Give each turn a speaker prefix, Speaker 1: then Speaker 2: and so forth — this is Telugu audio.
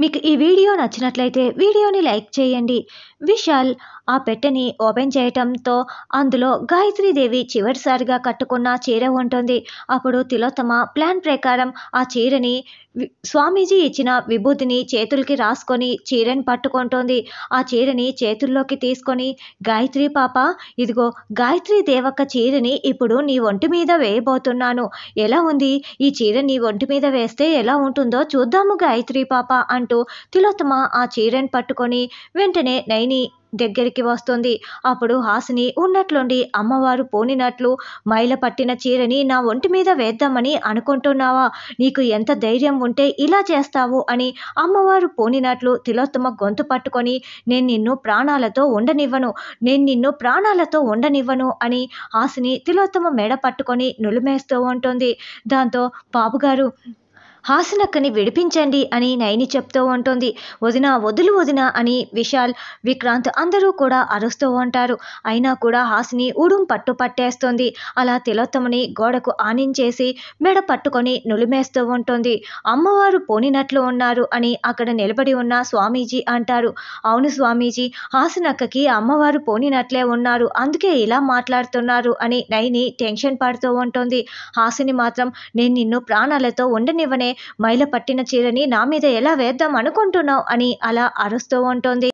Speaker 1: మీకు ఈ వీడియో నచ్చినట్లయితే వీడియోని లైక్ చేయండి విశాల్ ఆ పెట్టెని ఓపెన్ చేయటంతో అందులో గాయత్రీదేవి చివరిసారిగా కట్టుకున్న చీర ఉంటుంది అప్పుడు తిలోత్తమ ప్లాన్ ప్రకారం ఆ చీరని స్వామీజీ ఇచ్చిన విభూతిని చేతులకి రాసుకొని చీరని పట్టుకుంటోంది ఆ చీరని చేతుల్లోకి తీసుకొని గాయత్రి పాప ఇదిగో గాయత్రి దేవక్క చీరని ఇప్పుడు నీ ఒంటి మీద వేయబోతున్నాను ఎలా ఉంది ఈ చీర నీ ఒంటి మీద వేస్తే ఎలా ఉంటుందో చూద్దాము గాయత్రి పాప అని అంటూ తిలోత్తమ ఆ చీరను పట్టుకొని వెంటనే నైని దగ్గరికి వస్తుంది అప్పుడు హాసిని ఉన్నట్లుండి అమ్మవారు పోనినట్లు మైల పట్టిన చీరని నా ఒంటి మీద వేద్దామని అనుకుంటున్నావా నీకు ఎంత ధైర్యం ఉంటే ఇలా చేస్తావు అని అమ్మవారు పోనినట్లు తిలోత్తమ గొంతు పట్టుకొని నేను నిన్ను ప్రాణాలతో ఉండనివ్వను నేను నిన్ను ప్రాణాలతో ఉండనివ్వను అని హాసిని తిలోత్తమ మెడ పట్టుకొని నులిమేస్తూ ఉంటుంది దాంతో బాబుగారు హాసనక్కని విడిపించండి అని నయని చెప్తూ ఉంటుంది వదిన వదులు వదిన అని విశాల్ విక్రాంత్ అందరూ కూడా అరుస్తూ ఉంటారు అయినా కూడా హాసిని ఊడుం పట్టు పట్టేస్తుంది అలా తిలోత్తమని గోడకు ఆనించేసి మెడ పట్టుకొని నులిమేస్తూ ఉంటుంది అమ్మవారు పోనినట్లు ఉన్నారు అని అక్కడ నిలబడి ఉన్న స్వామీజీ అంటారు అవును స్వామీజీ హాసనక్కకి అమ్మవారు పోనినట్లే ఉన్నారు అందుకే ఇలా మాట్లాడుతున్నారు అని నయని టెన్షన్ పడుతూ ఉంటుంది హాసిని మాత్రం నేను నిన్ను ప్రాణాలతో ఉండనివ్వనే మైల పట్టిన చీరని నా మీద ఎలా వేద్దాం అనుకుంటున్నావు అని అలా అరుస్తూ ఉంటుంది